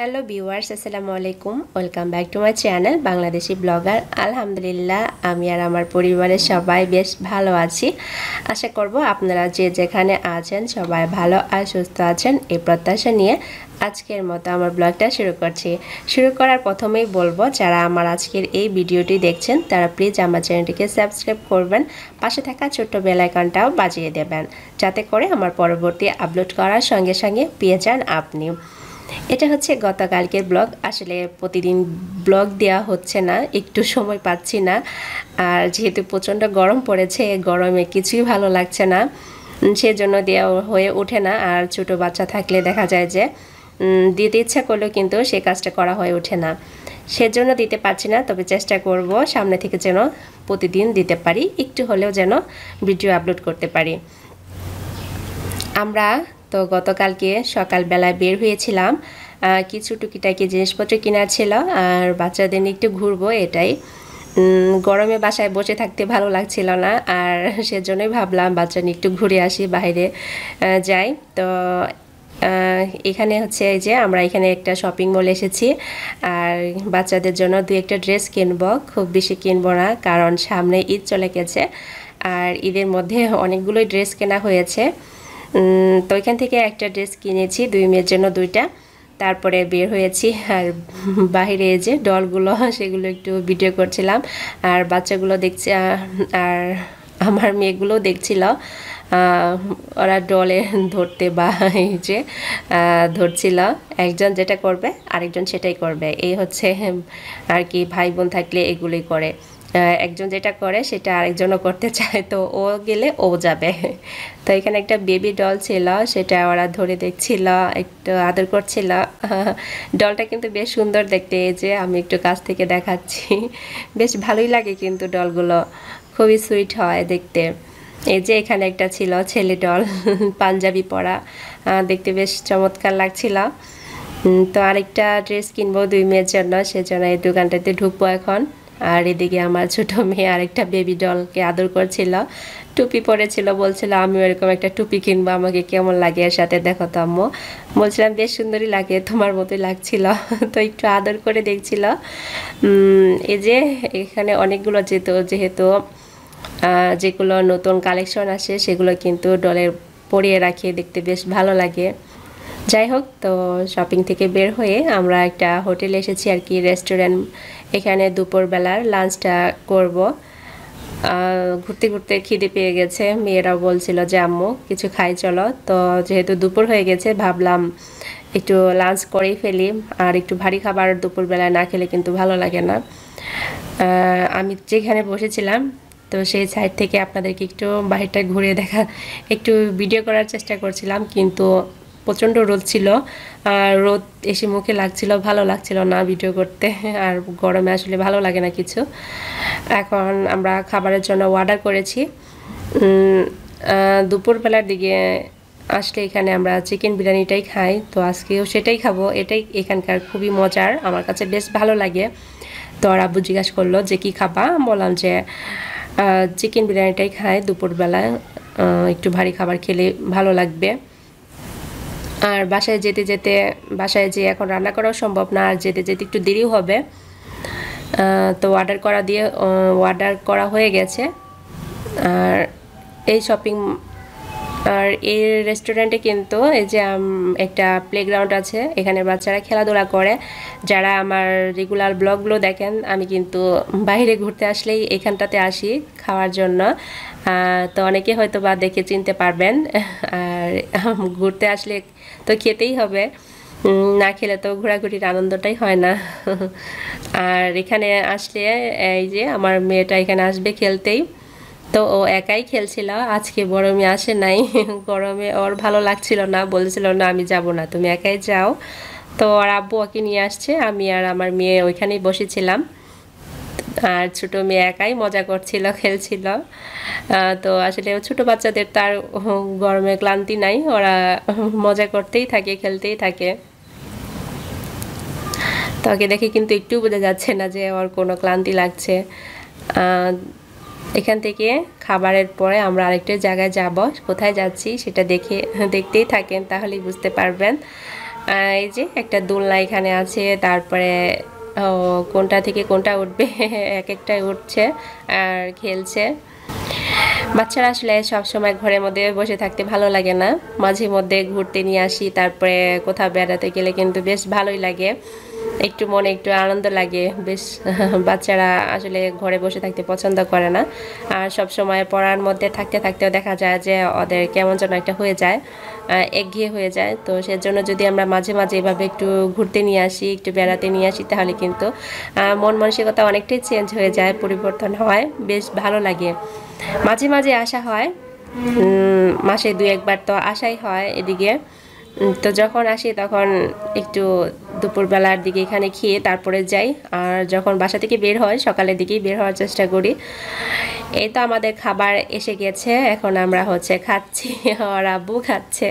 hello viewers আসসালামু আলাইকুম welcome back to my channel Bangladeshi blogger আলহামদুলিল্লাহ আমি আর আমার পরিবারের সবাই বেশ ভালো আছি আশা করব আপনারা যে যেখানে আছেন সবাই ভালো আর সুস্থ আছেন এই প্রত্যাশা নিয়ে আজকের মতো আমার ব্লগটা শুরু করছি শুরু করার প্রথমেই বলবো যারা আমার আজকের এই ভিডিওটি দেখছেন তারা প্লিজ আমার চ্যানেলটিকে সাবস্ক্রাইব করবেন পাশে থাকা ছোট্ট বেলাইকনটাও বাজিয়ে দেবেন যাতে করে আমার পরবর্তী আপলোড করার সঙ্গে সঙ্গে পেয়ে যান আপনি এটা হচ্ছে গতকালকের ব্লগ আসলে প্রতিদিন ব্লগ দেওয়া হচ্ছে না একটু সময় পাচ্ছি না আর যেহেতু প্রচণ্ড গরম পড়েছে গরমে কিছুই ভালো লাগছে না সেজন্য দেওয়া হয়ে ওঠে না আর ছোট বাচ্চা থাকলে দেখা যায় যে দিতে ইচ্ছা করলেও কিন্তু সে কাজটা করা হয়ে ওঠে না সেজন্য দিতে পারছি না তবে চেষ্টা করব সামনে থেকে যেন প্রতিদিন দিতে পারি একটু হলেও যেন ভিডিও আপলোড করতে পারি আমরা তো গতকালকে সকালবেলায় বের হয়েছিলাম কিছু টুকিটাকি জিনিসপত্র কেনার ছিল আর বাচ্চাদের নিয়ে একটু ঘুরবো এটাই গরমে বাসায় বসে থাকতে ভালো লাগছিল না আর সেজন্যই ভাবলাম বাচ্চা নিয়ে একটু ঘুরে আসি বাইরে যাই তো এখানে হচ্ছে এই যে আমরা এখানে একটা শপিং মল এসেছি আর বাচ্চাদের জন্য দু একটা ড্রেস কিনব খুব বেশি কিনবো না কারণ সামনে ঈদ চলে গেছে আর ঈদের মধ্যে অনেকগুলোই ড্রেস কেনা হয়েছে তো এখান থেকে একটা ড্রেস কিনেছি দুই মেয়ের জন্য দুইটা তারপরে বের হয়েছি আর বাহিরে যে ডলগুলো সেগুলো একটু ভিডিও করছিলাম আর বাচ্চাগুলো দেখছি আর আমার মেয়েগুলো দেখছিল ওরা ডলে ধরতে বা এই যে ধরছিল একজন যেটা করবে আরেকজন সেটাই করবে এই হচ্ছে আর কি ভাই বোন থাকলে এগুলোই করে একজন যেটা করে সেটা আরেকজনও করতে চায় তো ও গেলে ও যাবে তো এখানে একটা বেবি ডল ছিল সেটা ওরা ধরে দেখছিল একটু আদর করছিল ডলটা কিন্তু বেশ সুন্দর দেখতে এই যে আমি একটু কাছ থেকে দেখাচ্ছি বেশ ভালোই লাগে কিন্তু ডলগুলো খুবই সুইট হয় দেখতে এই যে এখানে একটা ছিল ছেলে ডল পাঞ্জাবি পরা দেখতে বেশ চমৎকার লাগছিল তো আরেকটা ড্রেস কিনবো দুই মেয়ের জন্য সেজন্য এই দোকানটাতে ঢুকবো এখন আর এদিকে আমার ছোট মেয়ে আরেকটা বেবি ডলকে আদর করছিল টুপি পরেছিল বলছিল আমি এরকম একটা টুপি কিনবো আমাকে কেমন লাগে এর সাথে দেখো তো আম্মু বলছিলাম বেশ সুন্দরই লাগে তোমার মতোই লাগছিল তো একটু আদর করে দেখছিল এই যে এখানে অনেকগুলো যেত যেহেতু যেগুলো নতুন কালেকশন আসে সেগুলো কিন্তু ডলের পরিয়ে রাখিয়ে দেখতে বেশ ভালো লাগে যাই হোক তো শপিং থেকে বের হয়ে আমরা একটা হোটেলে এসেছি আর কি রেস্টুরেন্ট এখানে দুপুরবেলার লাঞ্চটা করব ঘুরতে ঘুরতে খিদে পেয়ে গেছে মেয়েরা বলছিল যে আম্মু কিছু খাই চলো তো যেহেতু দুপুর হয়ে গেছে ভাবলাম একটু লাঞ্চ করেই ফেলি আর একটু ভারী খাবার দুপুরবেলা না খেলে কিন্তু ভালো লাগে না আমি যেখানে বসেছিলাম তো সেই সাইড থেকে আপনাদেরকে একটু বাহিরটা ঘুরে দেখা একটু ভিডিও করার চেষ্টা করছিলাম কিন্তু প্রচণ্ড রোদ ছিল আর রোদ এসে মুখে লাগছিল ভালো লাগছিল না ভিডিও করতে আর গরমে আসলে ভালো লাগে না কিছু এখন আমরা খাবারের জন্য অর্ডার করেছি দুপুরবেলার দিকে আসলে এখানে আমরা চিকেন বিরিয়ানিটাই খাই তো আজকেও সেটাই খাবো এটাই এখানকার খুবই মজার আমার কাছে বেশ ভালো লাগে তো আর আব্বু জিজ্ঞাসা করলো যে কি খাবা বললাম যে চিকেন বিরিয়ানিটাই খাই দুপুরবেলা একটু ভারী খাবার খেলে ভালো লাগবে আর বাসায় যেতে যেতে বাসায় যে এখন রান্না করাও সম্ভব না আর যেতে যেতে একটু দেরি হবে তো অর্ডার করা দিয়ে অর্ডার করা হয়ে গেছে আর এই শপিং আর এই রেস্টুরেন্টে কিন্তু এই যে একটা প্লেগ্রাউন্ড আছে এখানে বাচ্চারা খেলাধুলা করে যারা আমার রেগুলার ব্লগগুলো দেখেন আমি কিন্তু বাইরে ঘুরতে আসলেই এখানটাতে আসি খাওয়ার জন্য তো অনেকে হয়তো বা দেখে চিনতে পারবেন আর ঘুরতে আসলে তো খেতেই হবে না খেলে তো ঘোরাঘুরির আনন্দটাই হয় না আর এখানে আসলে এই যে আমার মেয়েটা এখানে আসবে খেলতেই তো ও একাই খেলছিল আজকে গরমে আসে নাই গরমে ওর ভালো লাগছিল না বলছিল না আমি যাব না তুমি একাই যাও তো আর আব্বু ওকে নিয়ে আসছে আমি আর আমার মেয়ে ওইখানেই বসেছিলাম আর ছোটো মেয়ে একাই মজা করছিল খেলছিল তো আসলে ছোট বাচ্চাদের তার গরমে ক্লান্তি নাই ওরা মজা করতেই থাকে খেলতেই থাকে তাকে দেখে কিন্তু একটু বোঝা যাচ্ছে না যে ওর কোনো ক্লান্তি লাগছে এখান থেকে খাবারের পরে আমরা আরেকটা জায়গায় যাব কোথায় যাচ্ছি সেটা দেখে দেখতেই থাকেন তাহলেই বুঝতে পারবেন এই যে একটা দোলনা এখানে আছে তারপরে কোনটা থেকে কোনটা উঠবে এক একটাই উঠছে আর খেলছে বাচ্চারা আসলে সবসময় ঘরের মধ্যে বসে থাকতে ভালো লাগে না মাঝে মধ্যে ঘুরতে নিয়ে আসি তারপরে কোথাও বেড়াতে গেলে কিন্তু বেশ ভালোই লাগে একটু মনে একটু আনন্দ লাগে বেশ বাচ্চারা আসলে ঘরে বসে থাকতে পছন্দ করে না আর সব সময় পড়ার মধ্যে থাকতে থাকতেও দেখা যায় যে ওদের কেমন যেন একটা হয়ে যায় একঘেয়ে হয়ে যায় তো সেজন্য যদি আমরা মাঝে মাঝে এভাবে একটু ঘুরতে নিয়ে আসি একটু বেড়াতে নিয়ে আসি তাহলে কিন্তু মন মানসিকতা অনেকটাই চেঞ্জ হয়ে যায় পরিবর্তন হয় বেশ ভালো লাগে মাঝে মাঝে আসা হয় মাসে দু একবার তো আসাই হয় এদিকে তো যখন আসি তখন একটু দুপুরবেলার দিকে এখানে খেয়ে তারপরে যাই আর যখন বাসা থেকে বের হয় সকালের দিকেই বের হওয়ার চেষ্টা করি এই তো আমাদের খাবার এসে গেছে এখন আমরা হচ্ছে খাচ্ছি আর আব্বু খাচ্ছে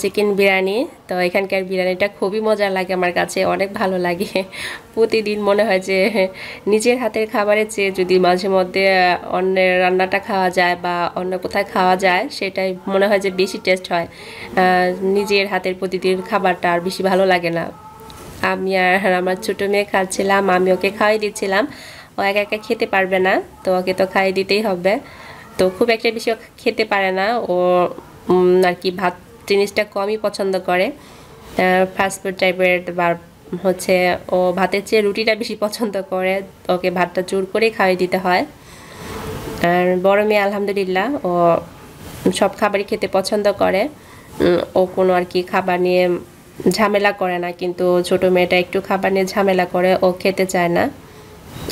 চিকেন বিরিয়ানি তো এখানকার বিরিয়ানিটা খুবই মজা লাগে আমার কাছে অনেক ভালো লাগে প্রতিদিন মনে হয় যে নিজের হাতের খাবারের চেয়ে যদি মাঝে মধ্যে অন্যের রান্নাটা খাওয়া যায় বা অন্য কোথায় খাওয়া যায় সেটাই মনে হয় যে বেশি টেস্ট হয় নিজের হাতের প্রতিদিন খাবারটা আর বেশি ভালো লাগে না আমি আর আমার ছোটো মেয়ে খাচ্ছিলাম আমি ওকে খাওয়াই দিচ্ছিলাম ও একা একা খেতে পারবে না তো ওকে তো খাইয়ে দিতেই হবে তো খুব একটা বেশি খেতে পারে না ও আর কি ভাত জিনিসটা কমই পছন্দ করে ফাস্টফুড টাইপের বা হচ্ছে ও ভাতের চেয়ে রুটিটা বেশি পছন্দ করে ওকে ভাতটা জোর করে খাইয়ে দিতে হয় আর বড় মেয়ে আলহামদুলিল্লাহ ও সব খাবারই খেতে পছন্দ করে ও কোনো আর কি খাবার নিয়ে ঝামেলা করে না কিন্তু ছোট মেয়েটা একটু খাবার নিয়ে ঝামেলা করে ও খেতে চায় না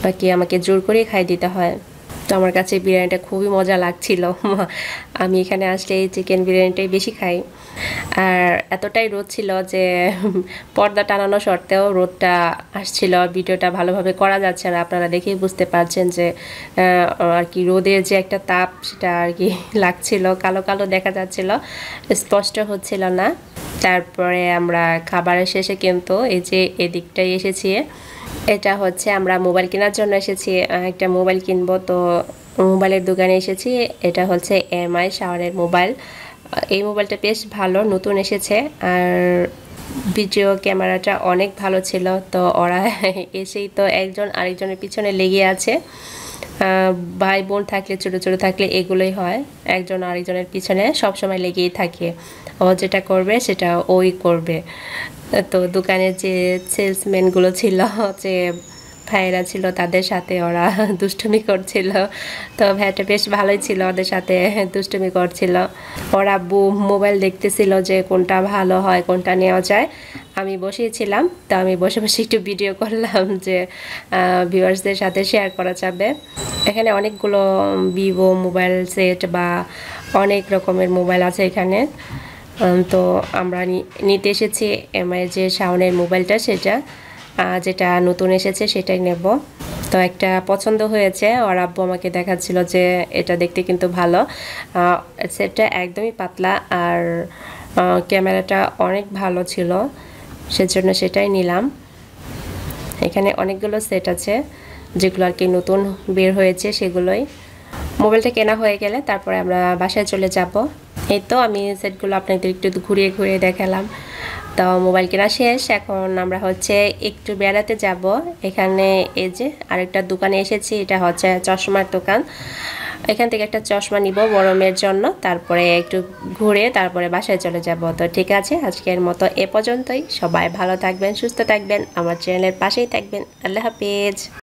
বাকি আমাকে জোর করে খাই দিতে হয় তো আমার কাছে বিরিয়ানিটা খুবই মজা লাগছিল আমি এখানে আসলে এই চিকেন বিরিয়ানিটাই বেশি খাই আর এতটাই রোদ ছিল যে পর্দা টানানো সত্ত্বেও রোদটা আসছিল ভিডিওটা ভালোভাবে করা যাচ্ছে আর আপনারা দেখেই বুঝতে পারছেন যে আর কি রোদের যে একটা তাপ সেটা আর কি লাগছিল কালো কালো দেখা যাচ্ছিল স্পষ্ট হচ্ছিল না তারপরে আমরা খাবারের শেষে কিন্তু এই যে এদিকটাই এসেছি এটা হচ্ছে আমরা মোবাইল কেনার জন্য এসেছি একটা মোবাইল কিনবো তো মোবাইলের দোকানে এসেছি এটা হচ্ছে এমআই শাওয়ারের মোবাইল এই মোবাইলটা বেশ ভালো নতুন এসেছে আর ভিডিও ক্যামেরাটা অনেক ভালো ছিল তো ওরা এসেই তো একজন আরেকজনের পিছনে লেগে আছে ভাই বোন থাকলে ছোট ছোট থাকলে এগুলোই হয় একজন আরেকজনের পিছনে সব সময় লেগেই থাকে ও যেটা করবে সেটা ওই করবে তো দোকানের যে সেলসম্যানগুলো ছিল যে ভাইয়েরা ছিল তাদের সাথে ওরা দুষ্টুমি করছিল তো ভাইটা বেশ ভালোই ছিল ওদের সাথে দুষ্টুমি করছিল ওরা বু মোবাইল দেখতেছিল যে কোনটা ভালো হয় কোনটা নেওয়া যায় আমি বসিয়েছিলাম তো আমি বসে বসে একটু ভিডিও করলাম যে ভিউয়ার্সদের সাথে শেয়ার করা যাবে এখানে অনেকগুলো ভিভো মোবাইল সেট বা অনেক রকমের মোবাইল আছে এখানে তো আমরা নিতে এসেছি এমআই যে শাওনের মোবাইলটা সেটা যেটা নতুন এসেছে সেটাই নেব তো একটা পছন্দ হয়েছে ওর আব্বু আমাকে দেখাচ্ছিল যে এটা দেখতে কিন্তু ভালো সেটটা একদমই পাতলা আর ক্যামেরাটা অনেক ভালো ছিল সেজন্য সেটাই নিলাম এখানে অনেকগুলো সেট আছে যেগুলো আর কি নতুন বের হয়েছে সেগুলোই মোবাইলটা কেনা হয়ে গেলে তারপরে আমরা বাসায় চলে যাব এই তো আমি সেটগুলো আপনাদের একটু ঘুরিয়ে ঘুরিয়ে দেখালাম তো মোবাইল কেনা শেষ এখন আমরা হচ্ছে একটু বেড়াতে যাব এখানে এই যে আরেকটা দোকানে এসেছি এটা হচ্ছে চশমার দোকান এখান থেকে একটা চশমা নিব গরমের জন্য তারপরে একটু ঘুরে তারপরে বাসায় চলে যাব তো ঠিক আছে আজকের মতো এ পর্যন্তই সবাই ভালো থাকবেন সুস্থ থাকবেন আমার চ্যানেলের পাশেই থাকবেন আল্লাহ হাফিজ